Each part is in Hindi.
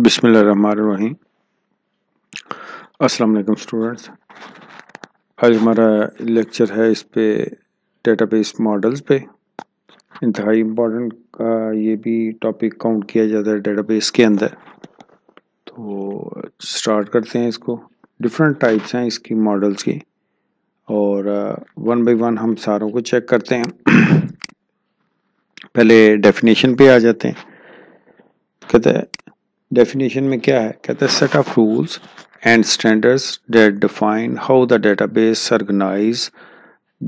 बिस्मिल अस्सलाम स्टूडेंट्स आज हमारा लेक्चर है इस पे डेटाबेस मॉडल्स पे इंतहाई इम्पोर्टेंट का ये भी टॉपिक काउंट किया जाता है डेटाबेस के अंदर तो स्टार्ट करते हैं इसको डिफरेंट टाइप्स हैं इसकी मॉडल्स की और वन बाय वन हम सारों को चेक करते हैं पहले डेफिनेशन पे आ जाते हैं कहते हैं डेफिनेशन में क्या है कहते हैं set of rules and standards that define how the base organize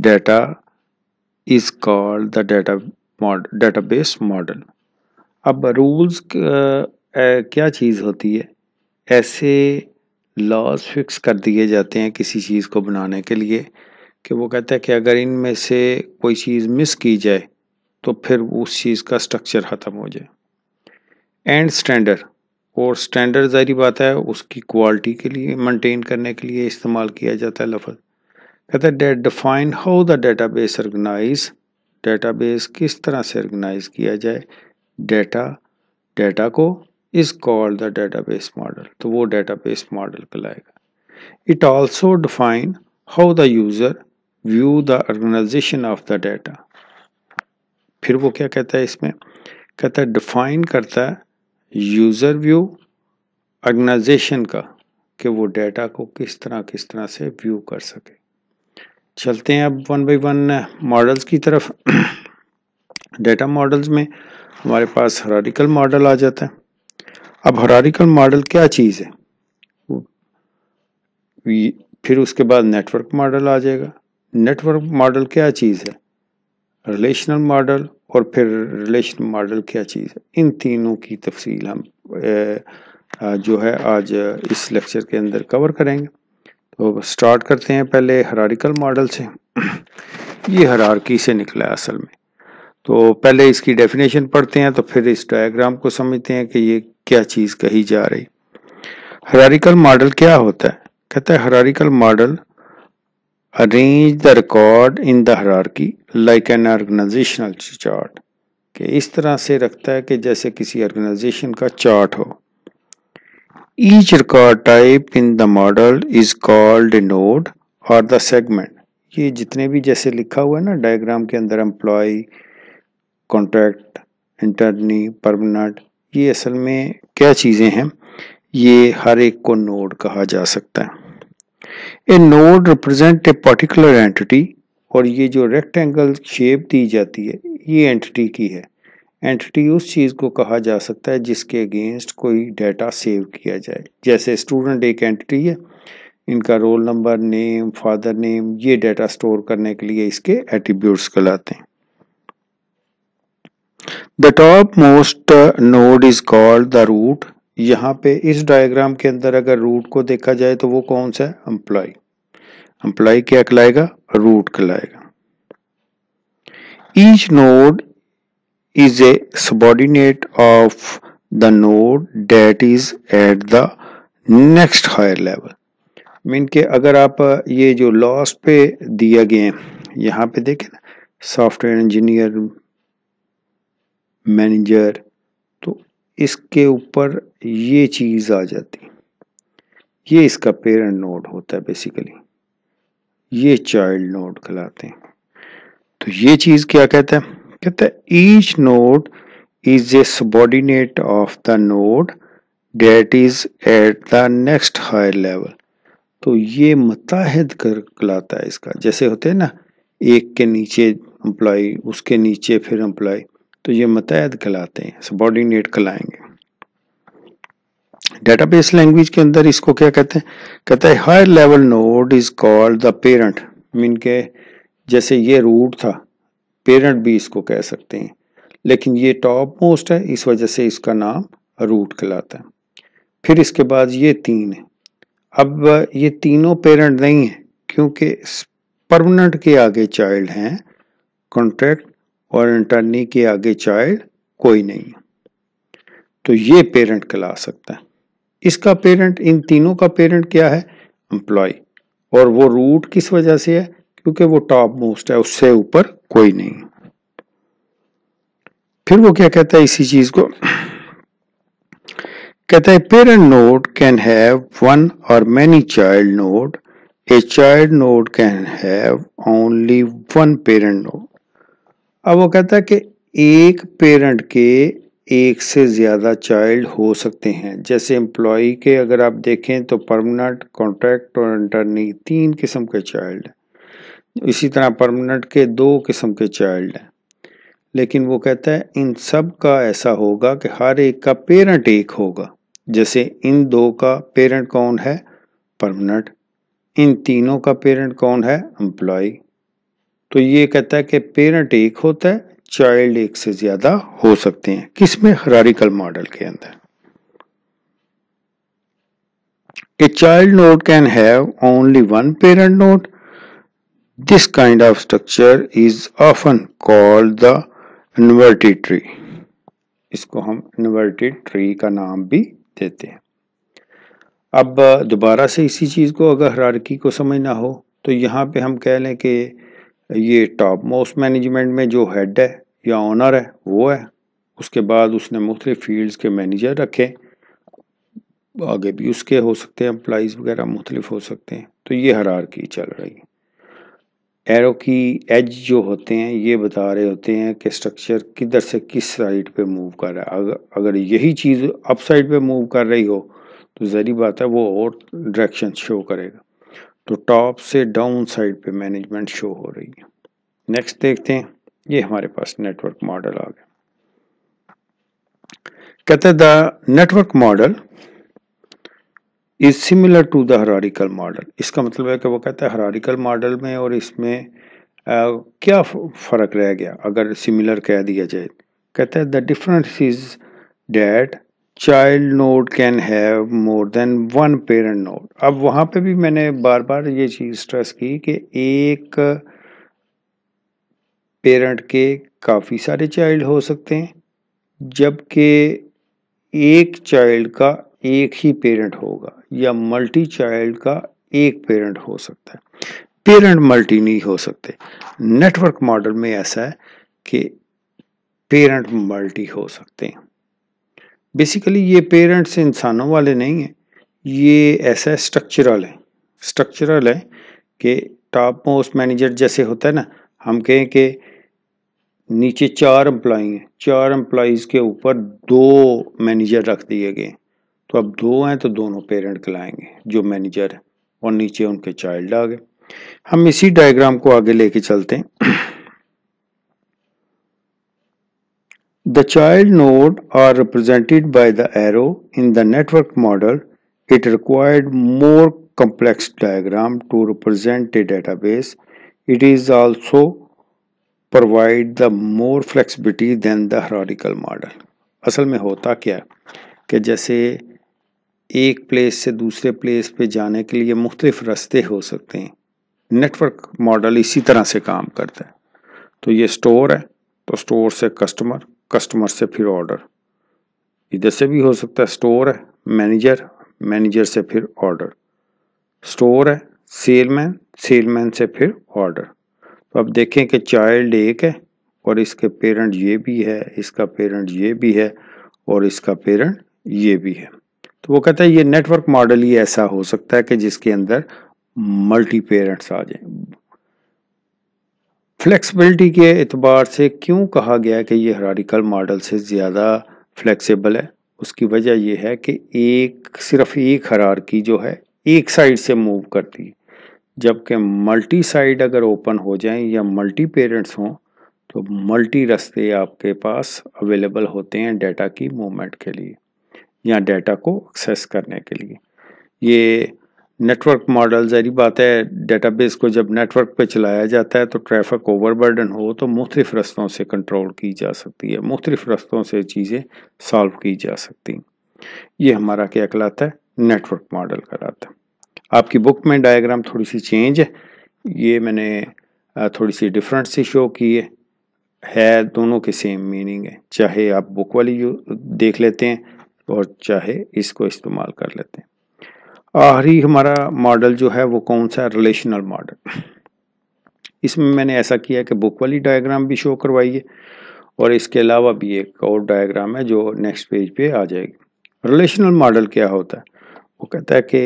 data is called the database model अब रूल्स क्या चीज़ होती है ऐसे लॉज फिक्स कर दिए जाते हैं किसी चीज़ को बनाने के लिए कि वो कहते हैं कि अगर इनमें से कोई चीज़ मिस की जाए तो फिर उस चीज़ का स्ट्रक्चर ख़त्म हो जाए एंड स्टैंडर्ड और स्टैंडर्ड जारी बात है उसकी क्वालिटी के लिए मेंटेन करने के लिए इस्तेमाल किया जाता है लफ्ज़ कहते हैं that define how the database organize database किस तरह से ऑर्गेनाइज किया जाए डेटा डेटा को is called the database model तो वो डेटा बेस मॉडल कहलाएगा it also define how the user view the organization of the data फिर वो क्या कहता है इसमें कहता है डिफाइन करता है यूज़र व्यू ऑर्गेनाइजेशन का कि वो डाटा को किस तरह किस तरह से व्यू कर सके चलते हैं अब वन बाई वन मॉडल्स की तरफ डाटा मॉडल्स में हमारे पास हरारिकल मॉडल आ जाता है अब हरारिकल मॉडल क्या चीज़ है फिर उसके बाद नेटवर्क मॉडल आ जाएगा नेटवर्क मॉडल क्या चीज़ है रिलेशनल मॉडल और फिर रिलेशन मॉडल क्या चीज़ है इन तीनों की तफसील हम जो है आज इस लेक्चर के अंदर कवर करेंगे तो स्टार्ट करते हैं पहले हरारिकल मॉडल से ये हरारकी से निकला है असल में तो पहले इसकी डेफिनेशन पढ़ते हैं तो फिर इस डायग्राम को समझते हैं कि ये क्या चीज़ कही जा रही हरारिकल मॉडल क्या होता है कहता है hierarchical model arrange the record in the hierarchy like an organizational chart कि इस तरह से रखता है कि जैसे किसी ऑर्गेनाइजेशन का चार्ट हो each record type in the model is called a node और द सेगमेंट ये जितने भी जैसे लिखा हुआ है ना डायग्राम के अंदर एम्प्लॉय कॉन्ट्रैक्ट इंटरनी परमानेंट ये असल में क्या चीज़ें हैं ये हर एक को नोड कहा जा सकता है a node represent a particular entity और ये जो रेक्टेंगल शेप दी जाती है ये एंटिटी की है एंटिटी उस चीज़ को कहा जा सकता है जिसके अगेंस्ट कोई डाटा सेव किया जाए जैसे स्टूडेंट एक एंटिटी है इनका roll number name father name ये डाटा स्टोर करने के लिए इसके एट्रीब्यूट्स कहलाते हैं the top most node is called the root यहाँ पे इस डायग्राम के अंदर अगर रूट को देखा जाए तो वो कौन सा है एम्प्लॉय एम्प्लॉय क्या कहलाएगा रूट कहलाएगा each node is a subordinate of the node that is at the next higher level mean के अगर आप ये जो लॉस पे दिया गया यहाँ पे देखें ना सॉफ्टवेयर इंजीनियर मैनेजर इसके ऊपर ये चीज़ आ जाती ये इसका पेरेंट नोड होता है बेसिकली ये चाइल्ड नोड कहलाते हैं तो ये चीज़ क्या कहता है कहता है each node is a subordinate of the node that is at the next higher level तो ये मतहद कर कहलाता है इसका जैसे होते हैं ना एक के नीचे एम्प्लॉय उसके नीचे फिर एम्प्लॉय तो ये मतहद कहलाते हैं सबॉर्डिनेट कहलाएंगे डेटाबेस लैंग्वेज के अंदर इसको क्या कहते हैं कहते हैं higher level node is called the parent mean के जैसे ये रूट था पेरेंट भी इसको कह सकते हैं लेकिन ये टॉप मोस्ट है इस वजह से इसका नाम रूट कहलाता है फिर इसके बाद ये तीन है अब ये तीनों पेरेंट नहीं है क्योंकि परमानेंट के आगे चाइल्ड हैं कॉन्ट्रैक्ट और अटर्नी के आगे चाइल्ड कोई नहीं तो ये पेरेंट कहला सकता है इसका पेरेंट इन तीनों का पेरेंट क्या है एम्प्लॉय और वो रूट किस वजह से है क्योंकि वो टॉप मोस्ट है उससे ऊपर कोई नहीं फिर वो क्या कहता है इसी चीज को कहता है parent node can have one or many child node a child node can have only one parent node अब वो कहता है कि एक पेरेंट के एक से ज़्यादा चाइल्ड हो सकते हैं जैसे एम्प्लॉ के अगर आप देखें तो परमानेंट कॉन्ट्रैक्ट और इंटरनी तीन किस्म के चाइल्ड इसी तरह परमानेंट के दो किस्म के चाइल्ड हैं लेकिन वो कहता है इन सब का ऐसा होगा कि हर एक का पेरेंट एक होगा जैसे इन दो का पेरेंट कौन है परमानेंट इन तीनों का पेरेंट कौन है एम्प्लॉ तो ये कहता है कि पेरेंट एक होता है चाइल्ड एक से ज्यादा हो सकते हैं किसमें हरारिकल मॉडल के अंदर a child node can have only one parent node this kind of structure is often called the inverted tree इसको हम इनवर्टेड ट्री का नाम भी देते हैं अब दोबारा से इसी चीज़ को अगर हरारकी को समझना हो तो यहां पे हम कह लें कि ये टॉप मोस्ट मैनेजमेंट में जो हेड है या ऑनर है वो है उसके बाद उसने मुख्तलिफ फील्ड्स के मैनेजर रखे आगे भी उसके हो सकते हैं एम्प्लाइज वगैरह मुख्तलिफ हो सकते हैं तो ये हरार की चल रही है एरो की एज जो होते हैं ये बता रहे होते हैं कि स्ट्रक्चर किधर से किस साइड पे मूव कर रहा है अगर अगर यही चीज़ अप साइड पर मूव कर रही हो तो जहरी बात है वो और डायरेक्शन शो करेगा तो टॉप से डाउन साइड पे मैनेजमेंट शो हो रही है नेक्स्ट देखते हैं ये हमारे पास नेटवर्क मॉडल आ गया कहते the network model is similar to the hierarchical model इसका मतलब है कि वो कहता है हरारिकल मॉडल में और इसमें आ, क्या फ़र्क रह गया अगर सिमिलर कह दिया जाए कहता है the difference is that child node can have more than one parent node अब वहाँ पे भी मैंने बार बार ये चीज़ स्ट्रेस की कि एक पेरेंट के काफ़ी सारे चाइल्ड हो सकते हैं जबकि एक चाइल्ड का एक ही पेरेंट होगा या मल्टी चाइल्ड का एक पेरेंट हो सकता है पेरेंट मल्टी नहीं हो सकते नेटवर्क मॉडल में ऐसा है कि पेरेंट मल्टी हो सकते हैं बेसिकली ये पेरेंट्स इंसानों वाले नहीं हैं ये ऐसा स्ट्रक्चरल है स्ट्रक्चरल है कि टॉप मोस्ट मैनेजर जैसे होता है ना हम कहें कि नीचे चार एम्प्लॉय हैं चार एम्प्लॉज के ऊपर दो मैनेजर रख दिए गए तो अब दो हैं तो दोनों पेरेंट कहलाएंगे जो मैनेजर है और नीचे उनके चाइल्ड आ गए हम इसी डायग्राम को आगे लेके चलते हैं The child node are represented by the arrow in the network model. It required more complex diagram to represent a database. It is also provide the more flexibility than the hierarchical model. असल में होता क्या कि जैसे एक place से दूसरे place पे जाने के लिए मुख्तलिफ रस्ते हो सकते हैं Network model इसी तरह से काम करता है तो ये store है तो store से customer कस्टमर से फिर ऑर्डर इधर से भी हो सकता है स्टोर है मैनेजर मैनेजर से फिर ऑर्डर स्टोर है सेलमैन सेलमैन से फिर ऑर्डर तो अब देखें कि चाइल्ड एक है और इसके पेरेंट ये भी है इसका पेरेंट ये भी है और इसका पेरेंट ये भी है तो वो कहता है ये नेटवर्क मॉडल ही ऐसा हो सकता है कि जिसके अंदर मल्टी पेरेंट्स आ जाए फ्लेक्सिबिलिटी के एतबार से क्यों कहा गया कि ये हरारिकल मॉडल से ज़्यादा फ्लेक्सिबल है उसकी वजह यह है कि एक सिर्फ एक हरार की जो है एक साइड से मूव करती है जबकि मल्टी साइड अगर ओपन हो जाए या मल्टी पेरेंट्स हों तो मल्टी रस्ते आपके पास अवेलेबल होते हैं डाटा की मूवमेंट के लिए या डाटा को एक्सेस करने के लिए ये नेटवर्क मॉडल जहरी बात है डेटाबेस को जब नेटवर्क पे चलाया जाता है तो ट्रैफिक ओवरबर्डन हो तो मुख्तफ रस्तों से कंट्रोल की जा सकती है मुख्तफ रस्तों से चीज़ें सॉल्व की जा सकती ये हमारा क्या कहलाता है नेटवर्क मॉडल कराता है आपकी बुक में डायग्राम थोड़ी सी चेंज है ये मैंने थोड़ी सी डिफरेंट सी शो की है है दोनों के सेम मीनिंग है चाहे आप बुक वाली देख लेते हैं और चाहे इसको इस्तेमाल कर लेते हैं आखिरी हमारा मॉडल जो है वो कौन सा है रिलेशनल मॉडल इसमें मैंने ऐसा किया कि बुक वाली डायग्राम भी शो करवाइए और इसके अलावा भी एक और डायग्राम है जो नेक्स्ट पेज पे आ जाएगी रिलेशनल मॉडल क्या होता है वो कहता है कि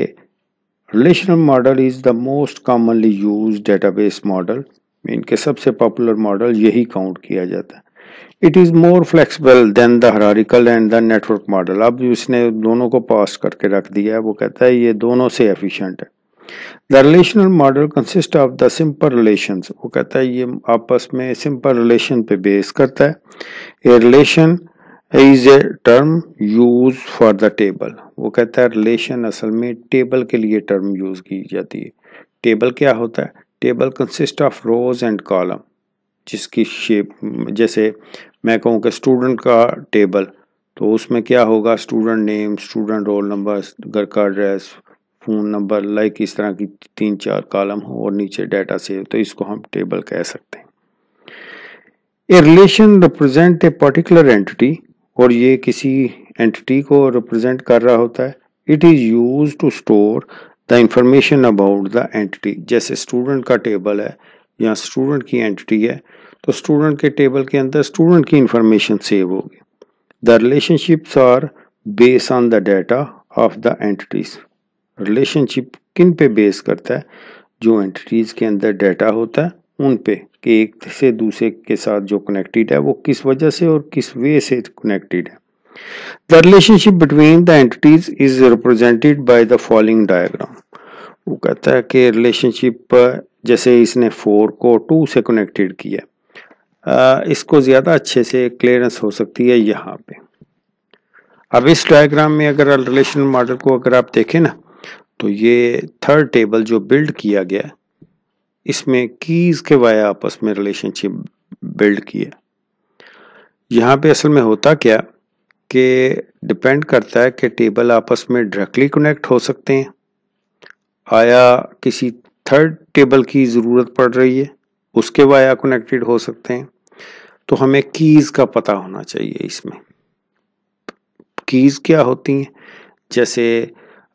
relational model is the most commonly use database model इनके सबसे पॉपुलर मॉडल यही काउंट किया जाता है it is more flexible than the hierarchical and the network model अब इसने दोनों को पास करके रख दिया है वो कहता है ये दोनों से एफिशिएंट है the relational model consist of the simple relation वो कहता है ये आपस में सिंपल रिलेशन पे बेस करता है a relation is a term use for the table वो कहता है रिलेशन असल में टेबल के लिए टर्म यूज की जाती है टेबल क्या होता है table consist of rows and column जिसकी शेप जैसे मैं कहूँ कि स्टूडेंट का टेबल तो उसमें क्या होगा student name student roll number घर का एड्रेस फ़ोन नंबर लाइक इस तरह की तीन चार कॉलम हो और नीचे डाटा सेव तो इसको हम टेबल कह सकते हैं a relation represent a particular entity और ये किसी एंटिटी को रिप्रजेंट कर रहा होता है it is use to store the information about the entity जैसे स्टूडेंट का टेबल है या स्टूडेंट की एंटिटी है तो स्टूडेंट के टेबल के अंदर स्टूडेंट की इंफॉर्मेशन सेव होगी the relationships are base on the data of the entities relationship किन पे बेस करता है जो एंटिटीज़ के अंदर डाटा होता है उन पे कि एक से दूसरे के साथ जो कनेक्टेड है वो किस वजह से और किस वे से कनेक्टेड है the relationship between the entities is represented by the following diagram वो कहता है कि रिलेशनशिप जैसे इसने फोर को टू से कनेक्टेड किया इसको ज़्यादा अच्छे से क्लियरेंस हो सकती है यहाँ पे अब इस डायग्राम में अगर रिलेशन मॉडल को अगर आप देखें ना तो ये थर्ड टेबल जो बिल्ड किया गया इसमें कीज़ के वाया आपस में रिलेशनशिप बिल्ड किया यहाँ पे असल में होता क्या कि डिपेंड करता है कि टेबल आपस में डायरेक्टली कनेक्ट हो सकते हैं आया किसी थर्ड टेबल की ज़रूरत पड़ रही है उसके वाया कनेक्टेड हो सकते हैं तो हमें कीज़ का पता होना चाहिए इसमें कीज़ क्या होती हैं जैसे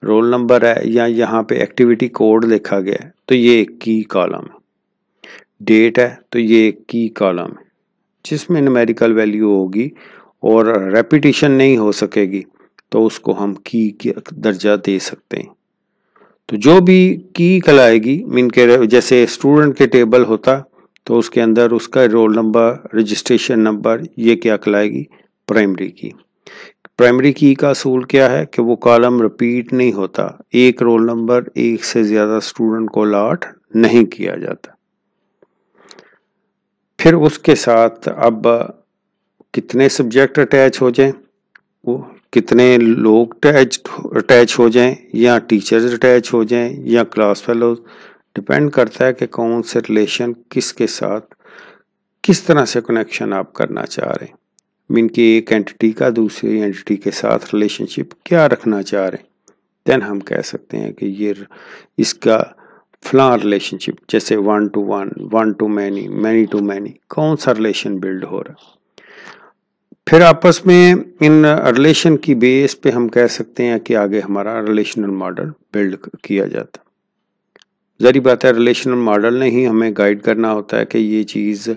रोल नंबर है या यहाँ पे एक्टिविटी कोड लिखा गया है तो ये एक की कॉलम है डेट है तो ये एक की कॉलम है जिसमें नमेरिकल वैल्यू होगी और रेपिटेशन नहीं हो सकेगी तो उसको हम की दर्जा दे सकते हैं तो जो भी की कहलाएगी मीन के जैसे स्टूडेंट के टेबल होता तो उसके अंदर उसका रोल नंबर रजिस्ट्रेशन नंबर ये क्या कहलाएगी प्राइमरी की प्राइमरी की का असूल क्या है कि वो कॉलम रिपीट नहीं होता एक रोल नंबर एक से ज़्यादा स्टूडेंट को अलाट नहीं किया जाता फिर उसके साथ अब कितने सब्जेक्ट अटैच हो जाए वो कितने लोग अटैच अटैच हो जाएं या टीचर्स अटैच हो जाएं या क्लास फेलो डिपेंड करता है कि कौन से रिलेशन किसके साथ किस तरह से कनेक्शन आप करना चाह रहे हैं मीन कि एक एंटिटी का दूसरी एंटिटी के साथ रिलेशनशिप क्या रखना चाह रहे हैं देन हम कह सकते हैं कि ये इसका फला रिलेशनशिप जैसे one to one one to many many to many कौन सा रिलेशन बिल्ड हो रहा है फिर आपस में इन रिलेशन की बेस पे हम कह सकते हैं कि आगे हमारा रिलेशनल मॉडल बिल्ड किया जाता जरी बात है रिलेशनल मॉडल ने ही हमें गाइड करना होता है कि ये चीज़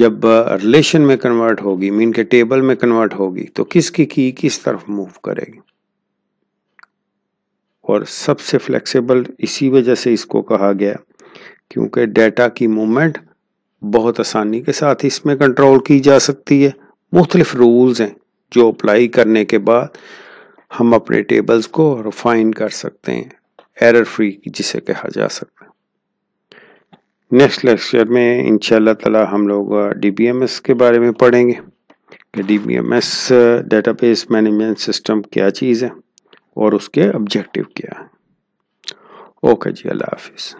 जब रिलेशन में कन्वर्ट होगी मीन के टेबल में कन्वर्ट होगी तो किसकी की किस तरफ मूव करेगी और सबसे फ्लेक्सिबल इसी वजह से इसको कहा गया क्योंकि डेटा की मूवमेंट बहुत आसानी के साथ इसमें कंट्रोल की जा सकती है मुख्तलिफ रूल्स हैं जो अप्लाई करने के बाद हम अपने टेबल्स को रिफाइन कर सकते हैं एरर फ्री जिसे कहा जा सकता है नेक्स्ट लेक्चर में इन ताला हम लोग डीबीएमएस के बारे में पढ़ेंगे कि डीबीएमएस डेटाबेस मैनेजमेंट सिस्टम क्या चीज़ है और उसके ऑब्जेक्टिव क्या है ओके जी अल्लाह हाफिज़